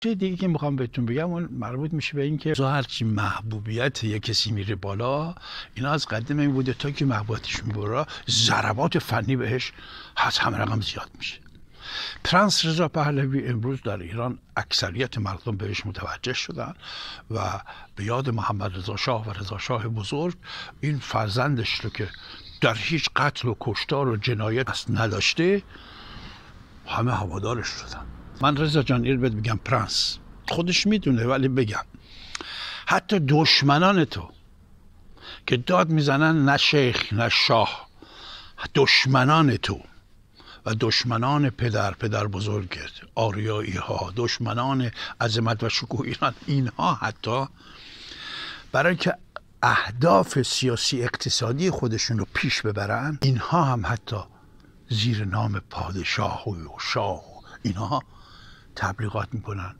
چه دیگه که میخوام بهتون بگم اون مربوط میشه به این که هرچی محبوبیت یه کسی میره بالا اینا از قدم این بوده تا که محبوبیتش میبره ضربات فنی بهش از هم رقم زیاد میشه پرنس رضا پهلوی امروز در ایران اکثریت مردم بهش متوجه شدن و به یاد محمد رضا شاه و رضا شاه بزرگ این فرزندش رو که در هیچ قتل و کشتار و جنایت نداشته همه هوادارش شدن من رضا جان ایر بگم پرنس خودش میدونه ولی بگم حتی دشمنان تو که داد میزنن نه شیخ نه شاه دشمنان تو و دشمنان پدر پدر بزرگت آریایی ها دشمنان عظمت و شکوه ایران اینها حتی برای که اهداف سیاسی اقتصادی خودشون رو پیش ببرن اینها هم حتی زیر نام پادشاه و شاه و 이너 잡을 것 같은 분은